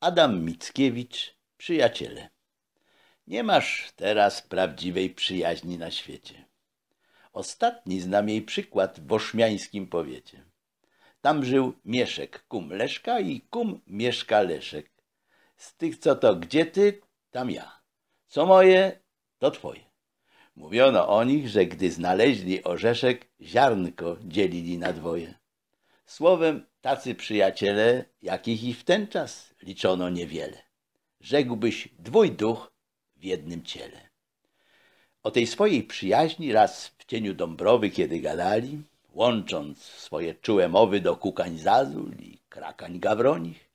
Adam Mickiewicz, przyjaciele. Nie masz teraz prawdziwej przyjaźni na świecie. Ostatni znam jej przykład w oszmiańskim powiecie. Tam żył Mieszek, kum Leszka i kum Mieszka Leszek. Z tych, co to gdzie ty, tam ja. Co moje, to twoje. Mówiono o nich, że gdy znaleźli orzeszek, ziarnko dzielili na dwoje. Słowem, tacy przyjaciele, jakich i w ten czas liczono niewiele. Rzekłbyś dwój duch w jednym ciele. O tej swojej przyjaźni raz w cieniu Dąbrowy, kiedy gadali, łącząc swoje czułe mowy do kukań zazul i krakań gawronich,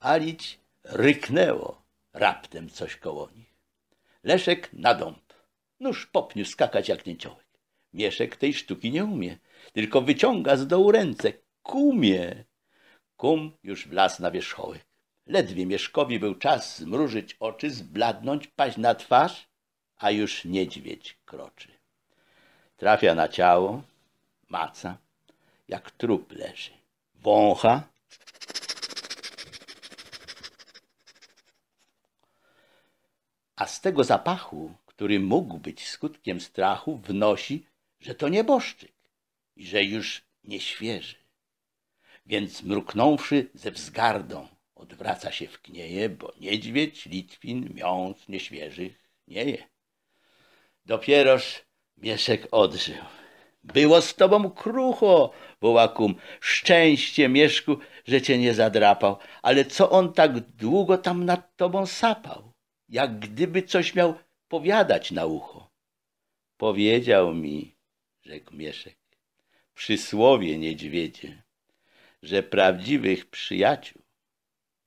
Alić ryknęło raptem coś koło nich. Leszek na dąb, nóż popniu skakać jak nieciołek. Mieszek tej sztuki nie umie, tylko wyciąga z dołu ręce, kumie. Kum już wlazł na wierzchołek. Ledwie Mieszkowi był czas zmrużyć oczy, zbladnąć, paść na twarz, a już niedźwiedź kroczy. Trafia na ciało, maca, jak trup leży. Wącha. A z tego zapachu, który mógł być skutkiem strachu, wnosi, że to nieboszczyk i że już nieświeży więc mruknąwszy ze wzgardą, odwraca się w knieje, bo niedźwiedź, litwin, miąż nieświeżych nie je. Dopieroż Mieszek odżył. Było z tobą krucho, woła kum. Szczęście, Mieszku, że cię nie zadrapał. Ale co on tak długo tam nad tobą sapał? Jak gdyby coś miał powiadać na ucho. Powiedział mi, rzekł Mieszek, przysłowie niedźwiedzie że prawdziwych przyjaciół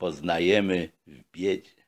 poznajemy w biedzie.